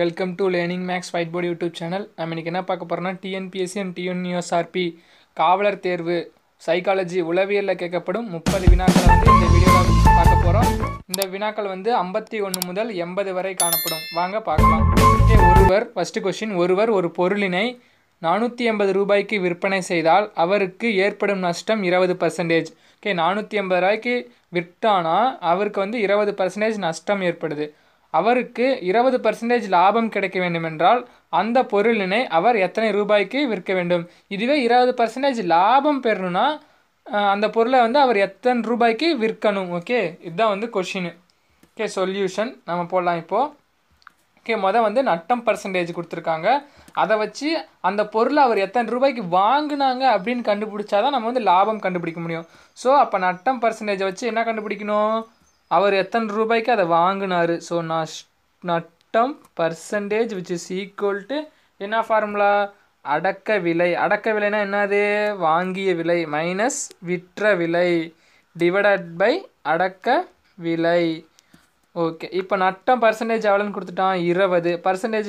welcome to learning max fight board YouTube channel நம்ம இன்றைக்கி என்ன பார்க்க போகிறோம்னா டிஎன்பிஎஸ்சி அண்ட் டிஎன்யூஎஸ்ஆர்பி காவலர் தேர்வு சைக்காலஜி உளவியலில் கேட்கப்படும் முப்பது வினாக்கள் வந்து இந்த வீடியோவில் பார்க்க போகிறோம் இந்த வினாக்கள் வந்து ஐம்பத்தி ஒன்று முதல் எண்பது வரை காணப்படும் வாங்க பார்க்கலாம் ஒருவர் ஃபஸ்ட்டு கொஷின் ஒருவர் ஒரு பொருளினை நானூற்றி எண்பது ரூபாய்க்கு விற்பனை செய்தால் அவருக்கு ஏற்படும் நஷ்டம் இருபது பர்சன்டேஜ் ஓகே நானூற்றி எண்பது ரூபாய்க்கு விற்றானா அவருக்கு வந்து இருபது பர்சன்டேஜ் நஷ்டம் ஏற்படுது அவருக்கு இருபது பர்சன்டேஜ் லாபம் கிடைக்க வேண்டுமென்றால் அந்த பொருளினை அவர் எத்தனை ரூபாய்க்கு விற்க வேண்டும் இதுவே இருபது பர்சன்டேஜ் லாபம் பெறணும்னா அந்த பொருளை வந்து அவர் எத்தனை ரூபாய்க்கு விற்கணும் ஓகே இதுதான் வந்து கொஷின் ஓகே சொல்யூஷன் நம்ம போடலாம் இப்போது ஓகே மொதல் வந்து நட்டம் பர்சன்டேஜ் கொடுத்துருக்காங்க அதை வச்சு அந்த பொருளை அவர் எத்தனை ரூபாய்க்கு வாங்கினாங்க அப்படின்னு கண்டுபிடிச்சா தான் நம்ம வந்து லாபம் கண்டுபிடிக்க முடியும் ஸோ அப்போ நட்டம் பர்சன்டேஜை வச்சு என்ன கண்டுபிடிக்கணும் அவர் எத்தனை ரூபாய்க்கு அதை வாங்கினார் ஸோ நான் நட்டம் percentage which is equal to என்ன ஃபார்முலா அடக்க விலை அடக்க விலைன்னா என்னது வாங்கிய விலை மைனஸ் விற்ற விலை டிவைடட் பை அடக்க விலை ஓகே இப்போ நட்டம் பர்சன்டேஜ் எவ்வளோன்னு கொடுத்துட்டான் இருபது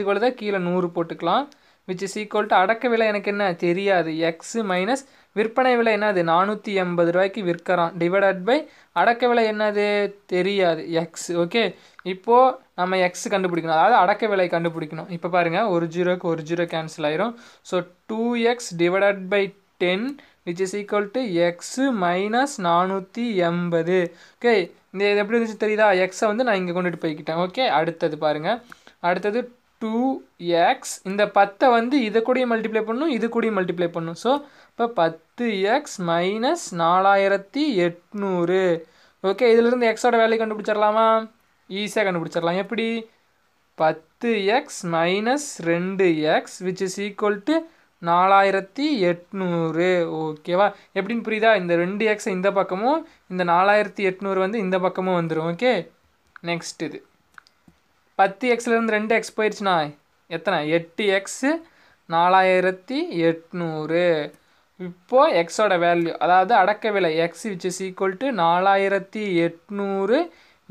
கூட தான் கீழே நூறு போட்டுக்கலாம் விச் இஸ் ஈக்குவல் டு அடக்க விலை எனக்கு என்ன தெரியாது எக்ஸு மைனஸ் விற்பனை விலை என்னது நானூற்றி எண்பது ரூபாய்க்கு விற்கிறான் டிவைடட் பை அடக்க விலை என்னது தெரியாது எக்ஸ் ஓகே இப்போது நம்ம எக்ஸ் கண்டுபிடிக்கணும் அதாவது அடக்க விலை கண்டுபிடிக்கணும் இப்போ பாருங்கள் ஒரு ஜீரோக்கு ஒரு ஜீரோ கேன்சல் ஆயிரும் so two x divided by ten which is equal to x minus நானூற்றி எண்பது ஓகே இந்த இது எப்படி இருந்துச்சு தெரியுதா எக்ஸை வந்து நான் இங்கே கொண்டுட்டு போய்கிட்டேன் ஓகே அடுத்தது பாருங்கள் அடுத்தது டூ எக்ஸ் இந்த பத்தை வந்து இதை கூடயும் மல்டிப்ளை பண்ணும் இது கூடயும் மல்டிப்ளை பண்ணும் ஸோ இப்போ பத்து எக்ஸ் மைனஸ் நாலாயிரத்தி எட்நூறு ஓகே இதிலிருந்து எக்ஸோட வேலையை கண்டுபிடிச்சிடலாமா ஈஸியாக கண்டுபிடிச்சிடலாம் எப்படி பத்து எக்ஸ் மைனஸ் ரெண்டு x which is equal to நாலாயிரத்தி எட்நூறு ஓகேவா எப்படின்னு புரியுதா இந்த ரெண்டு எக்ஸ் இந்த பக்கமும் இந்த நாலாயிரத்தி எட்நூறு வந்து இந்த பக்கமும் வந்துடும் ஓகே நெக்ஸ்ட் இது பத்து எக்ஸ்லேருந்து ரெண்டு எக்ஸ் போயிடுச்சுண்ணா எத்தனை எட்டு எக்ஸு நாலாயிரத்தி எட்நூறு இப்போது எக்ஸோட வேல்யூ அதாவது அடக்க விலை x which is equal to நாலாயிரத்தி எட்நூறு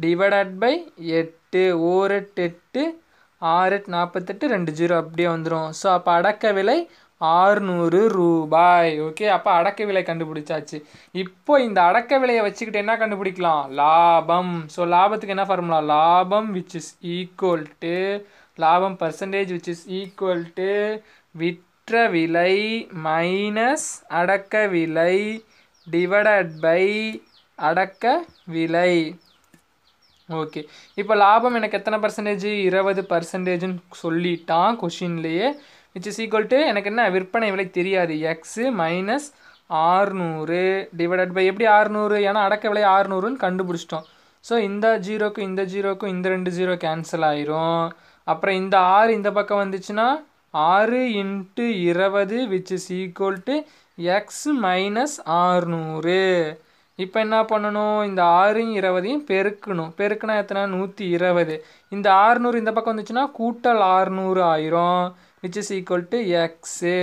டிவைடட் பை எட்டு ஒரு எட்டு எட்டு ஆறு எட்டு நாற்பத்தெட்டு ரெண்டு ஜீரோ அப்படியே வந்துடும் ஸோ அப்போ அடக்க விலை ஆறுநூறு ரூபாய் ஓகே அப்போ அடக்க விலை கண்டுபிடிச்சாச்சு இப்போ இந்த அடக்க விலையை வச்சுக்கிட்டு என்ன கண்டுபிடிக்கலாம் லாபம் ஸோ லாபத்துக்கு என்ன ஃபார்முலா லாபம் விச் இஸ் ஈக்குவல் டு லாபம் percentage which is equal to with விற்ற விலை மைனஸ் அடக்க விலை டிவைடட் பை அடக்க விலை ஓகே இப்போ லாபம் எனக்கு எத்தனை பர்சன்டேஜ் இருபது பர்சன்டேஜுன்னு சொல்லிட்டான் கொஷின்லேயே விச் இஸ் ஈக்குவல் டு எனக்கு என்ன விற்பனை விலை தெரியாது எக்ஸு மைனஸ் ஆறுநூறு டிவைடட் பை எப்படி ஆறுநூறு ஏன்னா அடக்க விலை ஆறுநூறுன்னு கண்டுபிடிச்சிட்டோம் ஸோ இந்த ஜீரோக்கும் இந்த ஜீரோக்கும் இந்த ரெண்டு ஜீரோ கேன்சல் ஆயிரும் அப்புறம் இந்த ஆறு இந்த பக்கம் வந்துச்சுன்னா ஆறு இன்ட்டு இருபது which is equal to x minus ஆறுநூறு இப்போ என்ன பண்ணணும் இந்த ஆறையும் இருபதையும் பெருக்கணும் பெருக்குனா எத்தனை நூற்றி இருபது இந்த ஆறுநூறு இந்த பக்கம் வந்துச்சுன்னா கூட்டல் ஆறுநூறு ஆயிரும் which is equal to x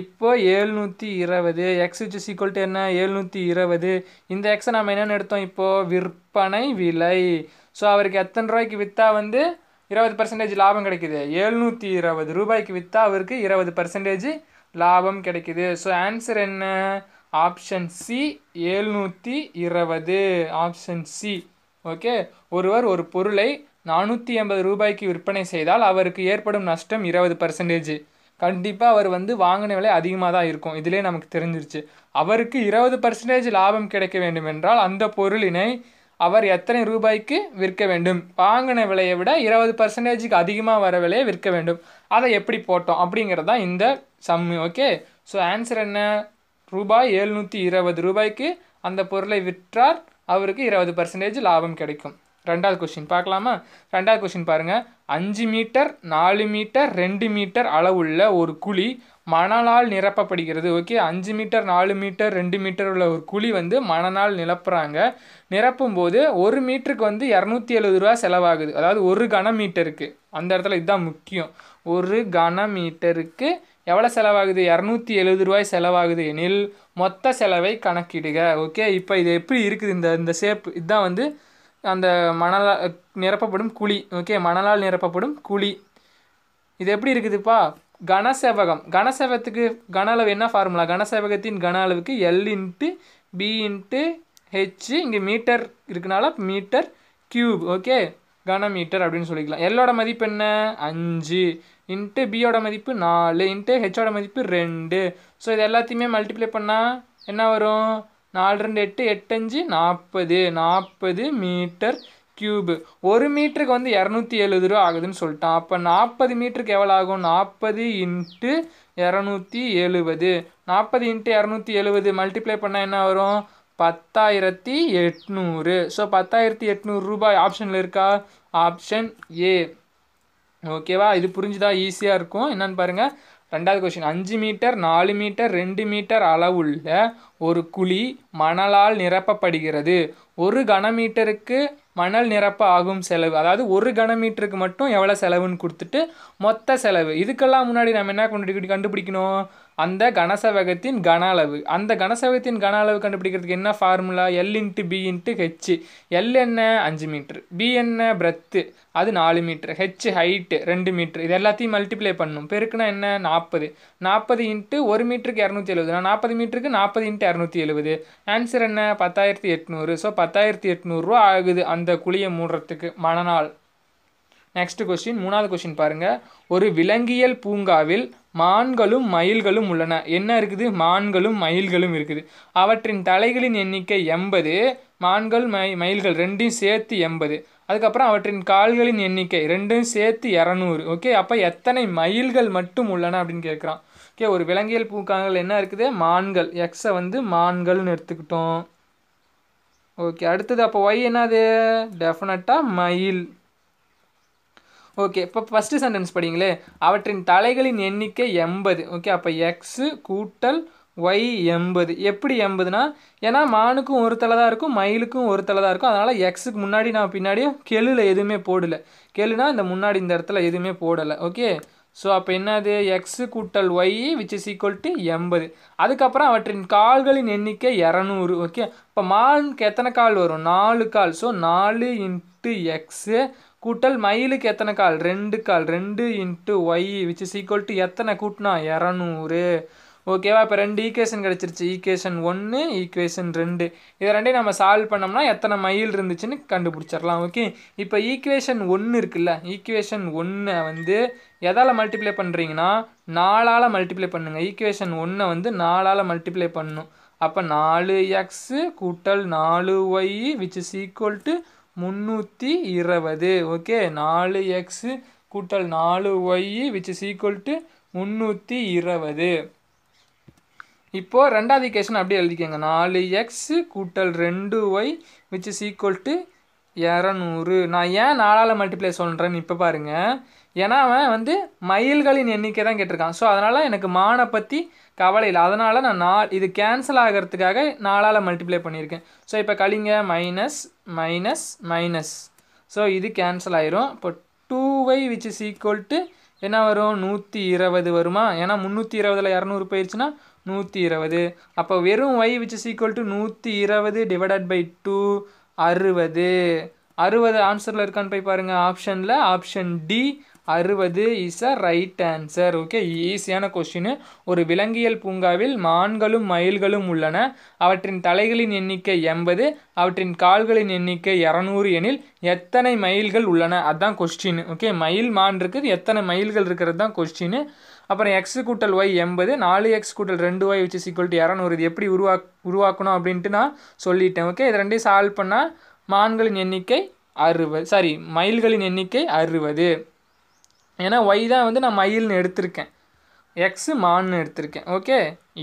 இப்போ ஏழ்நூற்றி இருபது x which is equal to என்ன ஏழ்நூற்றி இருபது இந்த எக்ஸை நம்ம என்னென்னு எடுத்தோம் இப்போது விற்பனை விலை ஸோ அவருக்கு எத்தனை ரூபாய்க்கு விற்றா வந்து இருபது பர்சன்டேஜ் லாபம் கிடைக்குது எழுநூற்றி இருபது ரூபாய்க்கு விற்றா அவருக்கு இருபது பர்சன்டேஜ் லாபம் கிடைக்குது ஸோ ஆன்சர் என்ன ஆப்ஷன் சி ஏழ்நூற்றி இருபது ஆப்ஷன் சி ஓகே ஒருவர் ஒரு பொருளை நானூற்றி ஐம்பது ரூபாய்க்கு விற்பனை செய்தால் அவருக்கு ஏற்படும் நஷ்டம் இருபது பர்சன்டேஜ் கண்டிப்பாக அவர் வந்து வாங்கின விலை அதிகமாக தான் இருக்கும் இதிலே நமக்கு தெரிஞ்சிருச்சு அவருக்கு இருபது பர்சன்டேஜ் லாபம் கிடைக்க வேண்டும் என்றால் அந்த பொருளினை அவர் எத்தனை ரூபாய்க்கு விற்க வேண்டும் வாங்கின விலையை விட இருபது பர்சன்டேஜுக்கு அதிகமாக வர விலையை விற்க வேண்டும் அதை எப்படி போட்டோம் அப்படிங்கிறது தான் இந்த சம்மு ஓகே ஸோ ஆன்சர் என்ன ரூபாய் எழுநூற்றி இருபது ரூபாய்க்கு அந்த பொருளை விற்றார் அவருக்கு இருபது பர்சன்டேஜ் லாபம் கிடைக்கும் ரெண்டாவது கொஷின் பார்க்கலாமா ரெண்டாவது கொஷின் பாருங்கள் அஞ்சு மீட்டர் நாலு மீட்டர் ரெண்டு மீட்டர் அளவுள்ள ஒரு குழி மணலால் நிரப்பப்படுகிறது ஓகே அஞ்சு மீட்டர் நாலு மீட்டர் ரெண்டு மீட்டர் உள்ள ஒரு குழி வந்து மணலால் நிரப்புறாங்க நிரப்பும் போது ஒரு மீட்டருக்கு வந்து இரநூத்தி எழுபது ரூபா செலவாகுது அதாவது ஒரு கன மீட்டருக்கு அந்த இடத்துல இதுதான் முக்கியம் ஒரு கன மீட்டருக்கு எவ்வளோ செலவாகுது இரநூத்தி எழுபது ரூபாய் செலவாகுது எனில் மொத்த செலவை கணக்கிடுக ஓகே இப்போ இது எப்படி இருக்குது இந்த இந்த ஷேப் இதுதான் வந்து அந்த மணலால் நிரப்பப்படும் குழி ஓகே மணலால் நிரப்பப்படும் குழி இது எப்படி இருக்குதுப்பா கனசெவகம் கனசெவகத்துக்கு கன அளவு என்ன ஃபார்முலா கனசேவகத்தின் கன அளவுக்கு L into B into H இங்கே மீட்டர் இருக்கனால மீட்டர் கியூப் ஓகே கனமீட்டர் அப்படின்னு சொல்லிக்கலாம் எல்லோட மதிப்பு என்ன அஞ்சு இன்ட்டு பியோட மதிப்பு நாலு இன்ட்டு ஹெச்சோட மதிப்பு ரெண்டு ஸோ இது எல்லாத்தையுமே மல்டிப்ளை பண்ணால் என்ன வரும் நாலு ரெண்டு எட்டு எட்டஞ்சு நாற்பது நாற்பது மீட்டர் க்யூபு ஒரு மீட்டருக்கு வந்து இரநூத்தி எழுபது ரூபா ஆகுதுன்னு சொல்லிட்டான் அப்போ நாற்பது மீட்டருக்கு எவ்வளோ ஆகும் நாற்பது இன்ட்டு இரநூத்தி எழுபது நாற்பது இன்ட்டு இரநூத்தி எழுபது மல்டிப்ளை பண்ணால் என்ன வரும் பத்தாயிரத்தி எட்நூறு ஸோ பத்தாயிரத்தி எட்நூறு ரூபாய் ஆப்ஷனில் இருக்கா ஆப்ஷன் ஏ ஓகேவா இது புரிஞ்சுதான் ஈஸியாக இருக்கும் என்னன்னு பாருங்கள் ரெண்டாவது கொஸ்டின் அஞ்சு மீட்டர் நாலு மீட்டர் ரெண்டு மீட்டர் அளவுள்ள ஒரு குழி மணலால் நிரப்பப்படுகிறது ஒரு கனமீட்டருக்கு மணல் நிரப்ப ஆகும் செலவு அதாவது ஒரு கனமீட்டருக்கு மட்டும் எவ்வளோ செலவுன்னு கொடுத்துட்டு மொத்த செலவு இதுக்கெல்லாம் முன்னாடி நம்ம என்ன கொண்டு கண்டுபிடிக்கணும் அந்த கனசவகத்தின் கன அளவு அந்த கனசவகத்தின் கன அளவு கண்டுபிடிக்கிறதுக்கு என்ன formula L into B into H L என்ன அஞ்சு மீட்ரு பி என்ன பிரத்து அது நாலு மீட்ரு ஹெச் ஹைட்டு ரெண்டு மீட்ரு இது எல்லாத்தையும் மல்டிப்ளை பண்ணும் பெருக்குனா என்ன நாற்பது நாற்பது இன்ட்டு ஒரு மீட்டருக்கு இரநூத்தி எழுபது நான் நாற்பது மீட்டருக்கு நாற்பது இன்ட்டு இரநூத்தி எழுபது ஆன்சர் என்ன பத்தாயிரத்தி எட்நூறு ஸோ பத்தாயிரத்தி எட்நூறுரூவா ஆகுது அந்த குழியை மூடுறதுக்கு மணநாள் நெக்ஸ்ட் கொஸ்டின் மூணாவது கொஸ்டின் பாருங்கள் ஒரு விலங்கியல் பூங்காவில் மான்களும் மயில்களும் உள்ளன என்ன இருக்குது மான்களும் மயில்களும் இருக்குது அவற்றின் தலைகளின் எண்ணிக்கை எண்பது மான்கள் மை மயில்கள் ரெண்டையும் சேர்த்து எண்பது அதுக்கப்புறம் அவற்றின் கால்களின் எண்ணிக்கை ரெண்டும் சேர்த்து இரநூறு ஓகே அப்போ எத்தனை மயில்கள் மட்டும் உள்ளன அப்படின்னு கேட்குறான் ஓகே ஒரு விலங்கியல் பூங்காங்கள் என்ன இருக்குது மான்கள் எக்ஸை வந்து மான்கள்னு எடுத்துக்கிட்டோம் ஓகே அடுத்தது அப்போ ஒய் என்னது டெஃபினட்டாக மயில் ஓகே இப்போ ஃபஸ்ட்டு சென்டென்ஸ் படிங்களே அவற்றின் தலைகளின் எண்ணிக்கை எண்பது ஓகே அப்போ எக்ஸு கூட்டல் ஒய் எண்பது எப்படி எண்பதுனா ஏன்னா மானுக்கும் ஒரு தலை தான் இருக்கும் மயிலுக்கும் ஒரு தலை தான் இருக்கும் அதனால் எக்ஸுக்கு முன்னாடி நான் பின்னாடியும் கெளில் எதுவுமே போடலை கெழுனா இந்த முன்னாடி இந்த இடத்துல எதுவுமே போடலை ஓகே ஸோ அப்போ என்னது எக்ஸு கூட்டல் Y which is equal to எண்பது அதுக்கப்புறம் அவற்றின் கால்களின் எண்ணிக்கை இரநூறு ஓகே இப்போ மானுக்கு எத்தனை கால் வரும் நாலு கால் ஸோ நாலு இன்ட்டு எக்ஸு கூட்டல் மயிலுக்கு எத்தனை கால் ரெண்டு கால் ரெண்டு into Y which is equal to எத்தனை கூட்டினா இரநூறு ஓகேவா இப்போ ரெண்டு ஈக்குவேஷன் கிடச்சிருச்சு ஈக்குவேஷன் ஒன்று ஈக்குவேஷன் ரெண்டு இதை ரெண்டையும் நம்ம சால்வ் பண்ணோம்னா எத்தனை மைல் இருந்துச்சுன்னு கண்டுபிடிச்சிடலாம் ஓகே இப்போ ஈக்குவேஷன் ஒன்று இருக்குல்ல ஈக்குவேஷன் ஒன்றை வந்து எதால் மல்டிப்ளை பண்ணுறீங்கன்னா நாலால் மல்டிப்ளை பண்ணுங்கள் ஈக்குவேஷன் ஒன்றை வந்து நாலால் மல்டிப்ளை பண்ணணும் அப்போ நாலு எக்ஸு கூட்டல் நாலு Y which is equal to முந்நூற்றி இருபது ஓகே நாலு எக்ஸு கூட்டல் நாலு Y which is equal to முந்நூற்றி இருபது இப்போது ரெண்டாவது கேஷன் அப்படியே எழுதிக்கோங்க நாலு எக்ஸு கூட்டல் ரெண்டு Y which is equal to இரநூறு நான் ஏன் நாலால் மல்டிப்ளை சொல்கிறேன்னு இப்போ பாருங்கள் ஏன்னா அவன் வந்து மயில்களின் எண்ணிக்கை தான் கேட்டிருக்கான் ஸோ அதனால் எனக்கு மானை பற்றி கவலை இல்லை அதனால் நான் நா இது கேன்சல் ஆகிறதுக்காக நாலால் மல்டிப்ளை பண்ணியிருக்கேன் ஸோ இப்போ கழிங்க மைனஸ் மைனஸ் மைனஸ் ஸோ இது கேன்சல் ஆயிரும் இப்போ two Y which is equal to என்ன வரும் நூற்றி இருபது வருமா ஏன்னா முந்நூற்றி இருபதில் இரநூறு போயிடுச்சுன்னா நூற்றி இருபது அப்போ வெறும் Y which is equal to நூற்றி இருபது டிவைடட் பை டூ அறுபது அறுபது ஆன்சரில் இருக்கான்னு போய் பாருங்கள் ஆப்ஷனில் ஆப்ஷன் டி அறுபது is a right answer okay ஈஸியான கொஸ்டின் ஒரு விலங்கியல் பூங்காவில் மான்களும் மயில்களும் உள்ளன அவற்றின் தலைகளின் எண்ணிக்கை எண்பது அவற்றின் கால்களின் எண்ணிக்கை இரநூறு எனில் எத்தனை மயில்கள் உள்ளன அதுதான் கொஸ்டின் ஓகே மயில் மான் இருக்குது எத்தனை மைல்கள் இருக்கிறது தான் கொஸ்டின் அப்புறம் எக்ஸ் கூட்டல் ஒய் எண்பது நாலு எக்ஸ் கூட்டல் ரெண்டு ஒய் வச்சு சீக்குவல் இரநூறு இது எப்படி உருவா உருவாக்கணும் அப்படின்ட்டு நான் சொல்லிட்டேன் ஓகே இது ரெண்டையும் சால்வ் பண்ணால் மான்களின் எண்ணிக்கை அறுபது சாரி மயில்களின் எண்ணிக்கை அறுபது ஏன்னா ஒய் தான் வந்து நான் மயில்னு எடுத்திருக்கேன் எக்ஸு மான்னு எடுத்திருக்கேன் ஓகே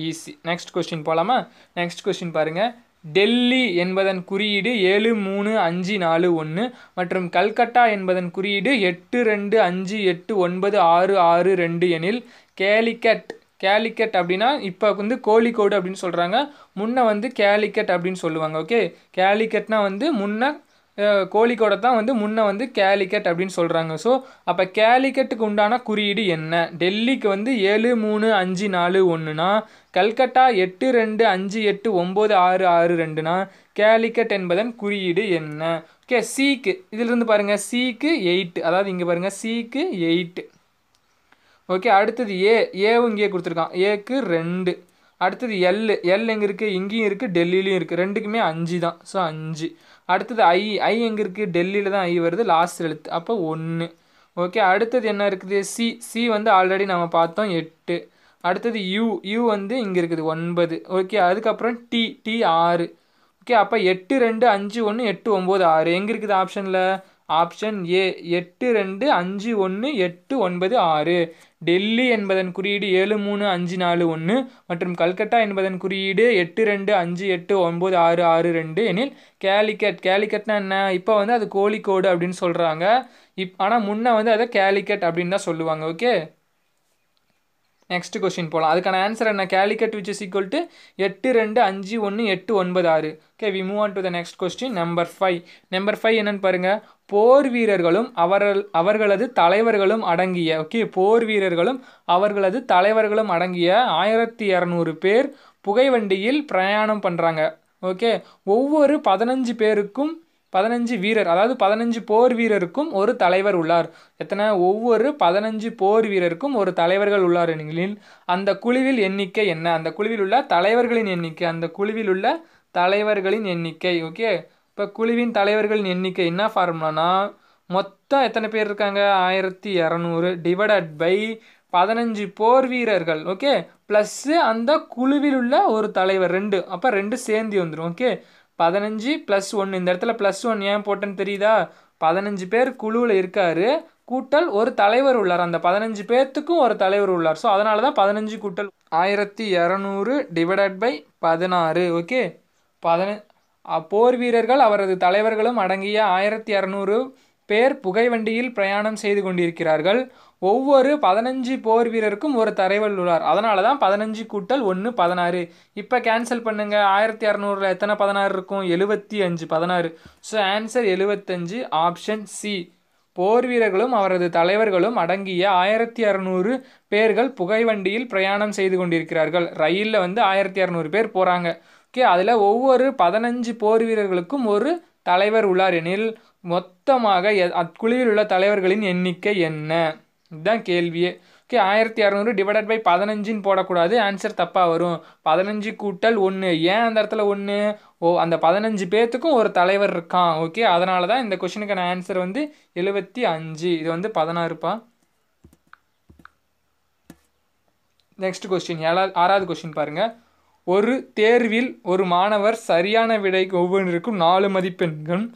ஈஸி நெக்ஸ்ட் கொஸ்டின் போகலாமா நெக்ஸ்ட் கொஸ்டின் பாருங்கள் டெல்லி என்பதன் குறியீடு ஏழு மூணு அஞ்சு நாலு ஒன்று மற்றும் கல்கட்டா என்பதன் குறியீடு எட்டு ரெண்டு அஞ்சு எட்டு ஒன்பது ஆறு ஆறு ரெண்டு எனில் கேலிக்கட் கேலிக்கட் அப்படின்னா இப்போ வந்து கோழிக்கோடு அப்படின்னு சொல்கிறாங்க முன்ன வந்து கேலிக்கட் அப்படின்னு சொல்லுவாங்க ஓகே கேலிக்கட்னா வந்து முன்ன கோழிக்கோடை தான் வந்து முன்னே வந்து கேலிக்கட் அப்படின்னு சொல்கிறாங்க ஸோ அப்போ கேலிக்கட்டுக்கு உண்டான குறியீடு என்ன டெல்லிக்கு வந்து ஏழு மூணு அஞ்சு நாலு ஒன்றுனா கல்கட்டா எட்டு ரெண்டு அஞ்சு எட்டு ஒம்பது ஆறு ஆறு ரெண்டுனா கேலிக்கட் என்பதன் குறியீடு என்ன ஓகே சீக்கு இதிலிருந்து பாருங்கள் சீக்கு எயிட்டு அதாவது இங்கே பாருங்கள் சீக்கு எயிட்டு ஓகே அடுத்தது ஏ ஏவும் இங்கே கொடுத்துருக்கான் ஏக்கு ரெண்டு அடுத்தது எல் எல் எங்கே இருக்குது இங்கேயும் இருக்குது டெல்லிலையும் இருக்குது ரெண்டுக்குமே அஞ்சு தான் ஸோ அஞ்சு அடுத்தது ஐ ஐ எங்கே இருக்குது டெல்லியில் தான் ஐ வருது லாஸ்ட் எழுத்து அப்போ ஒன்று ஓகே அடுத்தது என்ன இருக்குது சி சி வந்து ஆல்ரெடி நம்ம பார்த்தோம் எட்டு அடுத்தது யூ யூ வந்து இங்கே இருக்குது ஒன்பது ஓகே அதுக்கப்புறம் டி டி ஆறு ஓகே அப்போ எட்டு ரெண்டு அஞ்சு ஒன்று எட்டு ஒம்பது ஆறு எங்கே இருக்குது ஆப்ஷனில் ஆப்ஷன் ஏ எட்டு ரெண்டு அஞ்சு ஒன்று எட்டு ஒன்பது ஆறு டெல்லி என்பதன் குறியீடு ஏழு மூணு அஞ்சு நாலு ஒன்று மற்றும் கல்கட்டா என்பதன் குறியீடு எட்டு ரெண்டு அஞ்சு எட்டு ஒம்பது ஆறு ஆறு ரெண்டு எனில் கேலிக்கட் கேலிக்கட்னா என்ன இப்போ வந்து அது கோழிக்கோடு அப்படின்னு சொல்கிறாங்க இப் ஆனால் முன்னே வந்து அதை கேலிக்கட் அப்படின்னு தான் சொல்லுவாங்க ஓகே நெக்ஸ்ட் கொஸ்டின் போகலாம் அதுக்கான ஆன்சர் என்ன Calicut which is equal to எட்டு ரெண்டு அஞ்சு ஒன்று எட்டு ஒன்பது ஆறு okay we move on to the next question number five number five என்னென்னு பாருங்கள் போர் வீரர்களும் அவர்கள் அவர்களது தலைவர்களும் அடங்கிய ஓகே போர் வீரர்களும் அவர்களது தலைவர்களும் அடங்கிய ஆயிரத்தி இரநூறு பேர் புகைவண்டியில் பிரயாணம் பண்ணுறாங்க ஓகே ஒவ்வொரு பதினஞ்சு பேருக்கும் பதினஞ்சு வீரர் அதாவது பதினஞ்சு போர் வீரருக்கும் ஒரு தலைவர் உள்ளார் எத்தனை ஒவ்வொரு பதினஞ்சு போர் வீரருக்கும் ஒரு தலைவர்கள் உள்ளார் எனில் அந்த குழுவில் எண்ணிக்கை என்ன அந்த குழுவில் உள்ள தலைவர்களின் எண்ணிக்கை அந்த குழுவில் உள்ள தலைவர்களின் எண்ணிக்கை ஓகே இப்போ குழுவின் தலைவர்களின் எண்ணிக்கை என்ன ஃபார்முலானா மொத்தம் எத்தனை பேர் இருக்காங்க ஆயிரத்தி இரநூறு டிவைடட் பை பதினஞ்சு போர் வீரர்கள் ஓகே ப்ளஸ்ஸு அந்த குழுவில் உள்ள ஒரு தலைவர் ரெண்டு அப்போ ரெண்டு சேர்ந்து வந்துடும் ஓகே பதினஞ்சு ப்ளஸ் ஒன்று இந்த இடத்துல ப்ளஸ் ஒன் ஏன் போட்டேன்னு தெரியுதா பதினஞ்சு பேர் குழுவில் இருக்கார் கூட்டல் ஒரு தலைவர் உள்ளார் அந்த பதினஞ்சு பேர்த்துக்கும் ஒரு தலைவர் உள்ளார் ஸோ அதனால தான் பதினஞ்சு கூட்டல் ஆயிரத்தி இரநூறு டிவைடட் பை பதினாறு ஓகே பதின போர் வீரர்கள் அவரது தலைவர்களும் அடங்கிய ஆயிரத்தி இரநூறு பேர் புகைவண்டியில் பிரயாணம் செய்து கொண்டிருக்கிறார்கள் ஒவ்வொரு பதினஞ்சு போர் வீரருக்கும் ஒரு தரைவல் உள்ளார் அதனால தான் பதினஞ்சு கூட்டல் ஒன்று பதினாறு இப்போ கேன்சல் பண்ணுங்கள் ஆயிரத்தி அறநூறில் எத்தனை பதினாறு இருக்கும் எழுபத்தி அஞ்சு பதினாறு ஸோ ஆன்சர் எழுபத்தஞ்சு ஆப்ஷன் சி போர் வீரர்களும் அவரது தலைவர்களும் அடங்கிய ஆயிரத்தி அறநூறு பேர்கள் புகைவண்டியில் பிரயாணம் செய்து கொண்டிருக்கிறார்கள் ரயிலில் வந்து ஆயிரத்தி அறநூறு பேர் போகிறாங்க ஓகே அதில் ஒவ்வொரு பதினஞ்சு போர் வீரர்களுக்கும் ஒரு தலைவர் உள்ளார் எனில் மொத்தமாக அக்குழுவில் உள்ள தலைவர்களின் எண்ணிக்கை என்ன இதுதான் கேள்வியே ஓகே ஆயிரத்தி இரநூறு டிவைடட் பை பதினஞ்சுன்னு போடக்கூடாது ஆன்சர் தப்பாக வரும் பதினஞ்சு கூட்டல் ஒன்று ஏன் அந்த இடத்துல ஒன்று ஓ அந்த பதினஞ்சு பேர்த்துக்கும் ஒரு தலைவர் இருக்கான் ஓகே அதனால தான் இந்த கொஷனுக்கான ஆன்சர் வந்து எழுபத்தி அஞ்சு இது வந்து பதினாறுப்பா நெக்ஸ்ட் கொஸ்டின் ஏழாவது ஆறாவது கொஸ்டின் பாருங்கள் ஒரு தேர்வில் ஒரு மாணவர் சரியான விடை ஒவ்வொன்றிற்கும் நாலு மதிப்பெண்களும்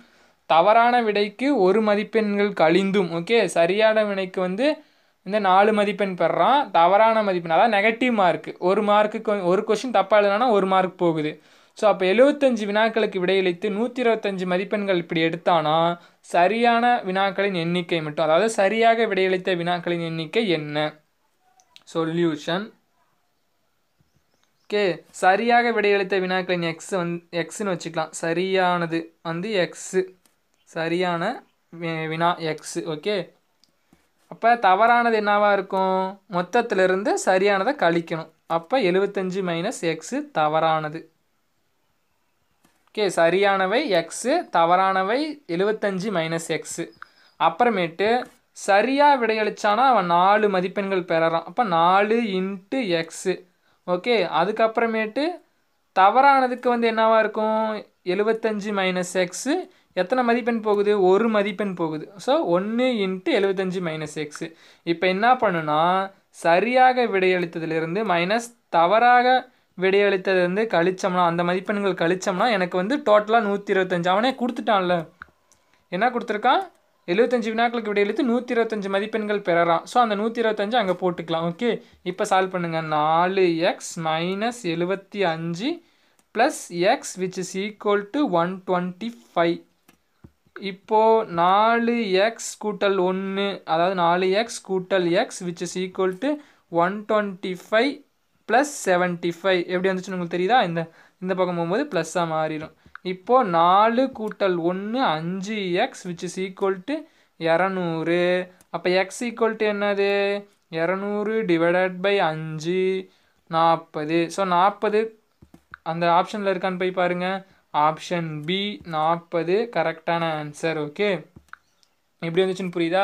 தவறான விடைக்கு ஒரு மதிப்பெண்கள் கழிந்தும் ஓகே சரியான வினைக்கு வந்து இந்த நாலு மதிப்பெண் பெறான் தவறான மதிப்பெண் அதாவது நெகட்டிவ் மார்க் ஒரு மார்க்குக்கு ஒரு கொஷின் தப்பாக எழுதுனா ஒரு மார்க் போகுது ஸோ அப்போ எழுபத்தஞ்சு வினாக்களுக்கு விடையளித்து நூற்றி இருபத்தஞ்சு மதிப்பெண்கள் இப்படி எடுத்தானா சரியான வினாக்களின் எண்ணிக்கை மட்டும் அதாவது சரியாக விடையளித்த வினாக்களின் எண்ணிக்கை என்ன சொல்யூஷன் ஓகே சரியாக விடையளித்த வினாக்களின் எக்ஸ் வந் எக்ஸ்னு வச்சுக்கலாம் சரியானது வந்து எக்ஸு சரியான வினா எக்ஸ் ஓகே அப்போ தவறானது என்னவாக இருக்கும் மொத்தத்திலிருந்து சரியானதை கழிக்கணும் அப்போ எழுபத்தஞ்சு மைனஸ் எக்ஸு தவறானது ஓகே சரியானவை எக்ஸு தவறானவை எழுபத்தஞ்சு மைனஸ் எக்ஸு அப்புறமேட்டு சரியாக விடையளித்தானா அவன் நாலு மதிப்பெண்கள் பெறறான் அப்போ நாலு இன்ட்டு எக்ஸு ஓகே அதுக்கப்புறமேட்டு தவறானதுக்கு வந்து என்னவாக இருக்கும் எழுபத்தஞ்சு மைனஸ் எக்ஸு எத்தனை மதிப்பெண் போகுது ஒரு மதிப்பெண் போகுது ஸோ ஒன்று இன்ட்டு எழுபத்தஞ்சு மைனஸ் எக்ஸு இப்போ என்ன பண்ணுனா சரியாக விடையளித்ததுலேருந்து மைனஸ் தவறாக விடையளித்ததுலேருந்து கழிச்சோம்னா அந்த மதிப்பெண்கள் கழிச்சோம்னா எனக்கு வந்து டோட்டலாக நூற்றி இருபத்தஞ்சு அவனே கொடுத்துட்டான்ல என்ன கொடுத்துருக்கான் எழுபத்தஞ்சு வினாக்களுக்கு விடையளித்து நூற்றி இருபத்தஞ்சு மதிப்பெண்கள் பெறறான் ஸோ அந்த நூற்றி இருபத்தஞ்சு அங்கே போட்டுக்கலாம் ஓகே இப்போ சால்வ் பண்ணுங்கள் நாலு எக்ஸ் மைனஸ் எழுபத்தி அஞ்சு plus x which is equal to one twenty five இப்போது நாலு எக்ஸ் கூட்டல் ஒன்று அதாவது நாலு எக்ஸ் கூட்டல் x which is equal to one plus five plus five எப்படி வந்துச்சுன்னு உங்களுக்கு தெரியுதா இந்த இந்த பக்கம் போகும்போது ப்ளஸ்ஸாக மாறிடும் இப்போது நாலு கூட்டல் ஒன்று அஞ்சு எக்ஸ் விச் equal to 200 இரநூறு அப்போ எக்ஸ் to என்னது இரநூறு divided பை அஞ்சு நாற்பது ஸோ நாற்பது அந்த ஆப்ஷனில் இருக்கான்னு போய் பாருங்கள் ஆப்ஷன் பி நாற்பது கரெக்டான ஆன்சர் ஓகே எப்படி வந்துச்சுன்னு புரியுதா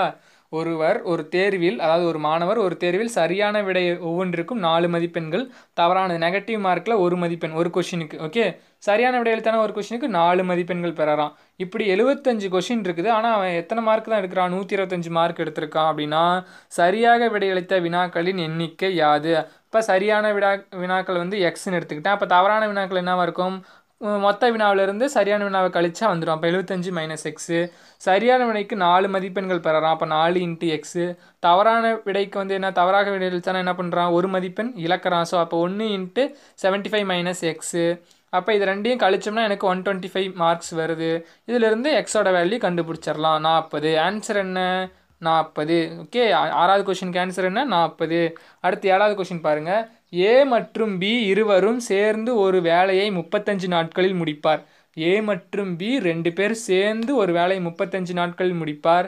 ஒருவர் ஒரு தேர்வில் அதாவது ஒரு மாணவர் ஒரு தேர்வில் சரியான விடை ஒவ்வொன்றிற்கும் நாலு மதிப்பெண்கள் தவறானது நெகட்டிவ் மார்க்கில் ஒரு மதிப்பெண் ஒரு கொஷினுக்கு ஓகே சரியான விடையெழுத்தான ஒரு கொஷினுக்கு நாலு மதிப்பெண்கள் பெறறான் இப்படி எழுபத்தஞ்சு கொஷின் இருக்குது ஆனால் அவன் எத்தனை மார்க் தான் எடுக்கிறான் நூற்றி இருபத்தஞ்சு மார்க் எடுத்திருக்கான் அப்படின்னா சரியாக விடையளித்த வினாக்களின் எண்ணிக்கை யாது இப்போ சரியான விடா வினாக்கள் வந்து எக்ஸ்ன்னு எடுத்துக்கிட்டேன் அப்போ தவறான வினாக்கள் என்னவாக இருக்கும் மொத்த வினாவிலிருந்து சரியான வினாவை கழிச்சா வந்துடும் அப்போ எழுபத்தஞ்சு மைனஸ் எக்ஸு சரியான விடைக்கு நாலு மதிப்பெண்கள் பெறறான் அப்போ நாலு இன்ட்டு எக்ஸு தவறான விடைக்கு வந்து என்ன தவறாக விடைச்சானா என்ன பண்ணுறான் ஒரு மதிப்பெண் இழக்கிறான் ஸோ அப்போ ஒன்று into seventy five minus x அப்போ இது ரெண்டையும் கழிச்சோம்னா எனக்கு ஒன் டுவெண்ட்டி ஃபைவ் மார்க்ஸ் வருது இதிலிருந்து எக்ஸோட வேல்யூ கண்டுபிடிச்சிடலாம் நாற்பது ஆன்சர் என்ன நாற்பது ஓகே ஆறாவது கொஷினுக்கு ஆன்சர் என்ன நாற்பது அடுத்து ஏழாவது கொஷின் பாருங்கள் ஏ மற்றும் பி இருவரும் சேர்ந்து ஒரு வேலையை முப்பத்தஞ்சு நாட்களில் முடிப்பார் ஏ மற்றும் பி ரெண்டு பேர் சேர்ந்து ஒரு வேலையை முப்பத்தஞ்சு நாட்களில் முடிப்பார்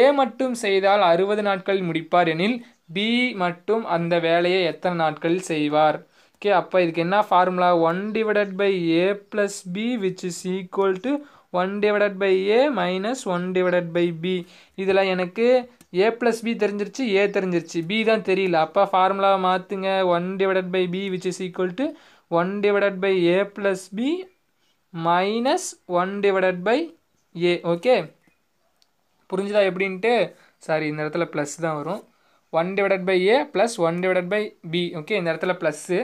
ஏ மட்டும் செய்தால் அறுபது நாட்களில் முடிப்பார் எனில் பி மட்டும் அந்த வேலையை எத்தனை நாட்களில் செய்வார் ஓகே அப்போ இதுக்கு என்ன formula one divided by A plus B which is equal to one divided by A minus one divided by B இதில் எனக்கு ஏ ப்ளஸ் பி தெரிஞ்சிருச்சு ஏ தெரிஞ்சிருச்சு பி தான் தெரியல அப்போ ஃபார்முலாவை மாற்றுங்க one divided by B which is equal to one divided by A plus B minus one divided by A okay புரிஞ்சுதா எப்படின்ட்டு சாரி இந்த இடத்துல ப்ளஸ் தான் வரும் one divided by A plus one divided by B okay இந்த இடத்துல plus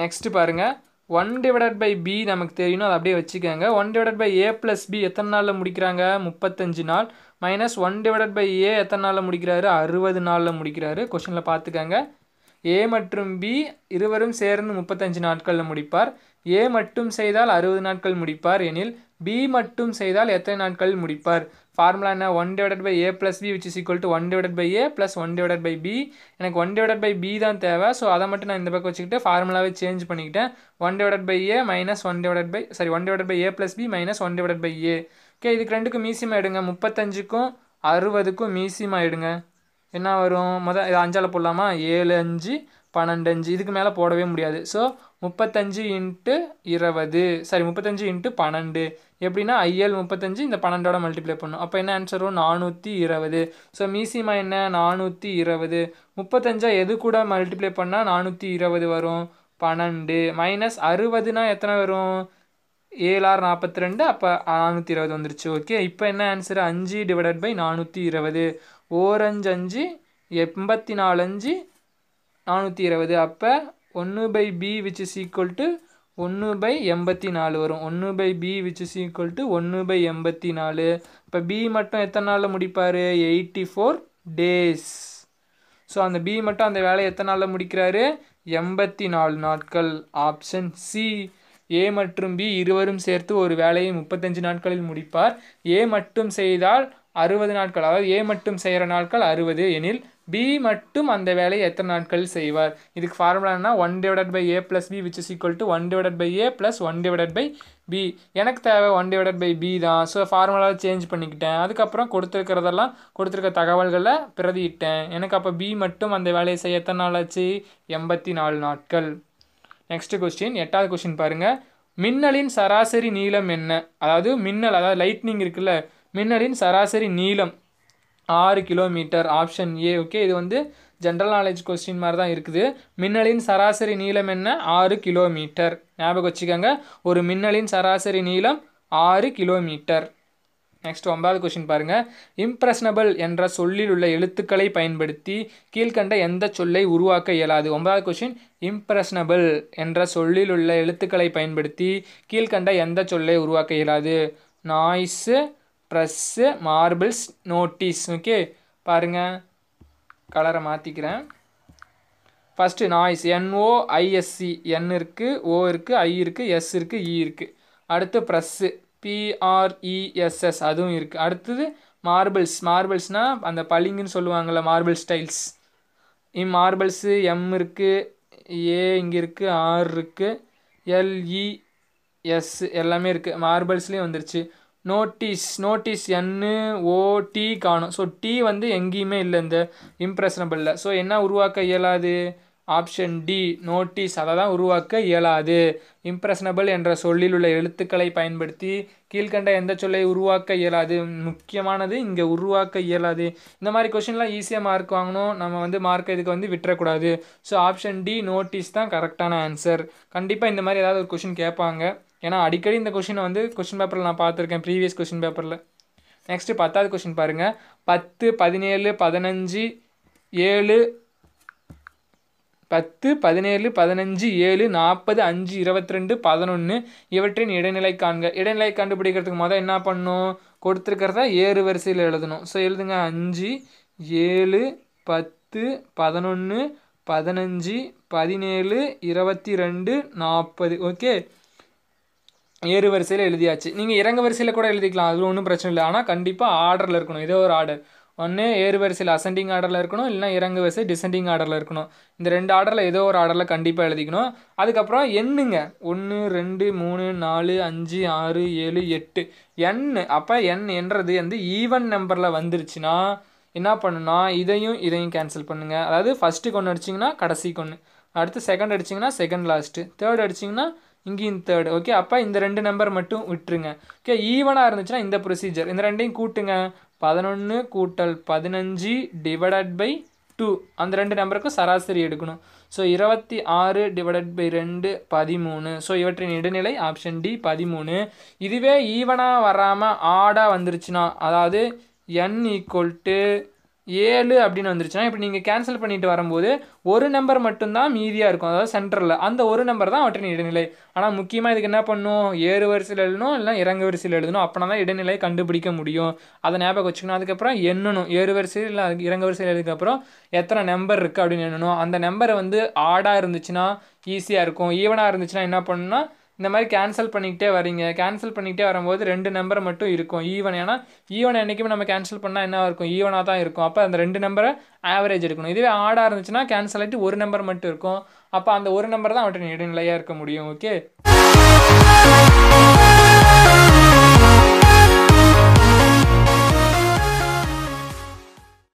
next பாருங்கள் one divided by B நமக்கு தெரியணும் அதை அப்படியே வச்சுக்கோங்க one divided by A plus B எத்தனை நாளில் முடிக்கிறாங்க முப்பத்தஞ்சு நாள் minus one divided by A எத்தனை நாளில் முடிக்கிறாரு அறுபது நாளில் முடிக்கிறாரு கொஷனில் பார்த்துக்கோங்க ஏ மற்றும் பி இருவரும் சேர்ந்து முப்பத்தஞ்சு நாட்களில் முடிப்பார் ஏ மட்டும் செய்தால் அறுபது நாட்கள் முடிப்பார் எனில் பி மட்டும் செய்தால் எத்தனை நாட்கள் முடிப்பார் ஃபார்முலா என்ன one divided by A plus B which is equal to one divided by A plus one divided by B எனக்கு ஒன் டிவைடட் பை பி தான் தேவை ஸோ அதை மட்டும் நான் இந்த பக்கம் வச்சுக்கிட்டு ஃபார்முலாவே சேஞ்ச் பண்ணிக்கிட்டேன் one divided by A minus one divided by sorry one divided by A plus B minus one divided by A okay இதுக்கு ரெண்டுக்கும் மீசியமாக எடுங்க முப்பத்தஞ்சுக்கும் அறுபதுக்கும் மீசியமாக எடுங்க என்ன வரும் மொதல் இது அஞ்சால் போடலாமா ஏழு அஞ்சு பன்னெண்டு அஞ்சு இதுக்கு மேலே போடவே முடியாது ஸோ முப்பத்தஞ்சு இன்ட்டு இருபது சாரி முப்பத்தஞ்சு இன்ட்டு பன்னெண்டு எப்படின்னா ஐஎல் முப்பத்தஞ்சு இந்த பன்னெண்டோட மல்டிப்ளை பண்ணும் அப்போ என்ன ஆன்சர் வரும் நானூற்றி இருபது ஸோ மீசிமா என்ன நானூற்றி இருபது முப்பத்தஞ்சா எது கூட மல்டிப்ளை பண்ணால் நானூற்றி இருபது வரும் பன்னெண்டு மைனஸ் அறுபதுனா எத்தனை வரும் ஏழாறு நாற்பத்தி ரெண்டு அப்போ நானூற்றி இருபது வந்துருச்சு ஓகே இப்போ என்ன ஆன்சர் அஞ்சு டிவைடட் பை நானூற்றி இருபது ஓரஞ்சு அஞ்சு எண்பத்தி நாலஞ்சு நானூற்றி இருபது அப்போ ஒன்று by B which is equal to ஒன்று பை எண்பத்தி நாலு வரும் ஒன்று by B which is equal to ஒன்று பை எண்பத்தி நாலு இப்போ பி மட்டும் எத்தனை நாளில் முடிப்பார் எயிட்டி ஃபோர் டேஸ் ஸோ அந்த பி மட்டும் அந்த வேலையை எத்தனை நாளில் முடிக்கிறாரு எண்பத்தி நாலு நாட்கள் ஆப்ஷன் சி ஏ மற்றும் பி இருவரும் சேர்த்து ஒரு வேலையை முப்பத்தஞ்சு நாட்களில் முடிப்பார் ஏ மட்டும் செய்தால் அறுபது நாட்கள் அதாவது ஏ மட்டும் செய்கிற நாட்கள் அறுபது எனில் பி மட்டும் அந்த வேலையை எத்தனை நாட்கள் செய்வார் இதுக்கு ஃபார்முலானா one divided by A plus B which is equal to one divided by A plus one divided by B எனக்கு தேவை ஒன் டிவைடட் பை பி தான் ஸோ ஃபார்முலாவை சேஞ்ச் பண்ணிக்கிட்டேன் அதுக்கப்புறம் கொடுத்துருக்கிறதெல்லாம் கொடுத்துருக்க தகவல்களை பிரதியிட்டேன் எனக்கு அப்போ பி மட்டும் அந்த வேலையை செய்ய எத்தனை நாள் ஆச்சு எண்பத்தி நாலு நாட்கள் நெக்ஸ்ட் கொஸ்டின் எட்டாவது கொஸ்டின் பாருங்கள் மின்னலின் சராசரி நீளம் என்ன அதாவது மின்னல் அதாவது லைட்னிங் இருக்குல்ல மின்னலின் சராசரி நீளம் ஆறு கிலோமீட்டர் ஆப்ஷன் ஏ ஓகே இது வந்து ஜென்ரல் நாலேஜ் கொஸ்டின் மாதிரி தான் இருக்குது மின்னலின் சராசரி நீளம் என்ன ஆறு கிலோமீட்டர் ஞாபகம் வச்சுக்கோங்க ஒரு மின்னலின் சராசரி நீளம் ஆறு கிலோமீட்டர் நெக்ஸ்ட் ஒன்பதாவது கொஸ்டின் பாருங்கள் இம்ப்ரெஷனபிள் என்ற சொல்லில் உள்ள எழுத்துக்களை பயன்படுத்தி கீழ்கண்ட எந்த சொல்லை உருவாக்க இயலாது ஒன்பதாவது கொஸ்டின் இம்ப்ரெஷனபிள் என்ற சொல்லில் உள்ள எழுத்துக்களை பயன்படுத்தி கீழ்கண்ட எந்த சொல்லை உருவாக்க இயலாது noise press marbles notice okay பாருங்கள் கலரை மாற்றிக்கிறேன் ஃபஸ்ட்டு நாய்ஸ் ஐஎஸ்சி என் இருக்குது ஓ இருக்குது ஐ இருக்குது எஸ் இருக்குது இ e இருக்குது அடுத்து ப்ரெஸ்ஸு பிஆர்இஎஸ்எஸ் e, அதுவும் இருக்குது அடுத்தது மார்பிள்ஸ் மார்பிள்ஸ்னால் அந்த பளிங்குன்னு சொல்லுவாங்கள்ல மார்பிள் ஸ்டைல்ஸ் இம் மார்பிள்ஸு எம் இருக்குது ஏ இங்கே இருக்குது ஆர் இருக்குது எல்இஎஸ் e, எல்லாமே இருக்குது மார்பிள்ஸ்லேயும் வந்துருச்சு நோட்டீஸ் நோட்டீஸ் என்னு ஓ டி காணும் ஸோ டி வந்து எங்கேயுமே இல்லை இந்த இம்ப்ரெஷனபிளில் ஸோ என்ன உருவாக்க இயலாது ஆப்ஷன் டி நோட்டீஸ் அதை தான் உருவாக்க இயலாது இம்ப்ரெஷனபிள் என்ற சொல்லில் உள்ள எழுத்துக்களை பயன்படுத்தி கீழ்கண்ட எந்த சொல்லை உருவாக்க இயலாது முக்கியமானது இங்கே உருவாக்க இயலாது இந்த மாதிரி கொஷின்லாம் ஈஸியாக மார்க் வாங்கணும் நம்ம வந்து மார்க் இதுக்கு வந்து விட்டுறக்கூடாது ஸோ ஆப்ஷன் டி நோட்டீஸ் தான் கரெக்டான ஆன்சர் கண்டிப்பாக இந்த மாதிரி ஏதாவது ஒரு கொஷின் கேட்பாங்க ஏன்னா அடிக்கடி இந்த கொஷினை வந்து கொஷின் பேப்பரில் நான் பார்த்துருக்கேன் ப்ரீவியஸ் கொஷின் பேப்பரில் நெக்ஸ்ட்டு பத்தாவது கொஷின் பாருங்கள் பத்து பதினேழு பதினஞ்சு ஏழு பத்து பதினேழு பதினஞ்சு ஏழு நாற்பது அஞ்சு இருபத்தி ரெண்டு பதினொன்று இவற்றின் இடைநிலை காண்க இடைநிலை கண்டுபிடிக்கிறதுக்கு மொதல் என்ன பண்ணும் கொடுத்துருக்கிறத ஏறு வரிசையில் எழுதணும் ஸோ எழுதுங்க அஞ்சு ஏழு பத்து பதினொன்று பதினஞ்சு பதினேழு இருபத்தி ரெண்டு நாற்பது ஓகே ஏறு வரிசையில் எழுதியாச்சு நீங்கள் இறங்க வரிசையில் கூட எழுதிக்கலாம் அதுவும் ஒன்றும் பிரச்சனை இல்லை ஆனால் கண்டிப்பாக ஆர்டரில் இருக்கணும் ஏதோ ஒரு ஆர்டர் ஒன்று ஏறு வரிசையில் அசெண்டிங் ஆர்டரில் இருக்கணும் இல்லைனா இறங்கு வரிசை டிசெண்டிங் ஆர்டரில் இருக்கணும் இந்த ரெண்டு ஆர்டரில் ஏதோ ஒரு ஆர்டரில் கண்டிப்பாக எழுதிக்கணும் அதுக்கப்புறம் எண்ணுங்க ஒன்று ரெண்டு மூணு நாலு அஞ்சு ஆறு ஏழு எட்டு எண் அப்போ எண் என்றது வந்து ஈவன் நம்பரில் வந்துருச்சுன்னா என்ன பண்ணுன்னா இதையும் இதையும் கேன்சல் பண்ணுங்கள் அதாவது ஃபஸ்ட்டு கொண்டு அடிச்சிங்கன்னா கடைசி கொன்று அடுத்து செகண்ட் அடிச்சிங்கன்னா செகண்ட் லாஸ்ட்டு தேர்ட் அடிச்சிங்கன்னா இங்கேயும் தேர்டு ஓகே அப்போ இந்த ரெண்டு நம்பர் மட்டும் விட்டுருங்க ஓகே ஈவனாக இருந்துச்சுன்னா இந்த ப்ரொசீஜர் இந்த ரெண்டையும் கூட்டுங்க பதினொன்று கூட்டல் பதினஞ்சு டிவைடட் பை டூ அந்த ரெண்டு நம்பருக்கும் சராசரி எடுக்கணும் ஸோ இருபத்தி ஆறு டிவைடட் பை ரெண்டு பதிமூணு ஸோ இவற்றின் இடைநிலை ஆப்ஷன் டி பதிமூணு இதுவே ஈவனாக வராமல் ஆடாக வந்துருச்சுன்னா அதாவது என் ஈக்குவல் டு ஏழு அப்படின்னு வந்துருச்சுன்னா இப்போ நீங்கள் கேன்சல் பண்ணிட்டு வரும்போது ஒரு நம்பர் மட்டும்தான் மீதியாக இருக்கும் அதாவது சென்டரில் அந்த ஒரு நம்பர் தான் அவற்றின் இடைநிலை ஆனால் முக்கியமாக இதுக்கு என்ன பண்ணும் ஏறு வரிசையில் எழுதணும் இல்லை இறங்கு வரிசையில் எழுதணும் அப்படின்னா தான் இடைநிலை கண்டுபிடிக்க முடியும் அதை ஞாபகம் வச்சுக்கணும் அதுக்கப்புறம் எண்ணணும் ஏறு வரிசையில் இல்லை இறங்கு வரிசையில் எழுதுக்கப்புறம் எத்தனை நம்பர் இருக்குது அப்படின்னு எண்ணணும் அந்த நம்பர் வந்து ஆடாக இருந்துச்சுன்னா ஈஸியாக இருக்கும் ஈவனாக இருந்துச்சுன்னா என்ன பண்ணணும்னா இந்த மாதிரி கேன்சல் பண்ணிக்கிட்டே வரீங்க கேன்சல் பண்ணிக்கிட்டே வரும்போது ரெண்டு நம்பர் மட்டும் இருக்கும் ஈவன் ஏன்னா ஈவன் என்றைக்குமே நம்ம கேன்சல் பண்ணால் என்ன இருக்கும் ஈவனாக தான் இருக்கும் அப்போ அந்த ரெண்டு நம்பரை ஆவரேஜ் எடுக்கணும் இதுவே ஆடாக இருந்துச்சுன்னா கேன்சல் ஆகிட்டு ஒரு நம்பர் மட்டும் இருக்கும் அப்போ அந்த ஒரு நம்பர் தான் அவற்றை இடைநிலையாக இருக்க முடியும் ஓகே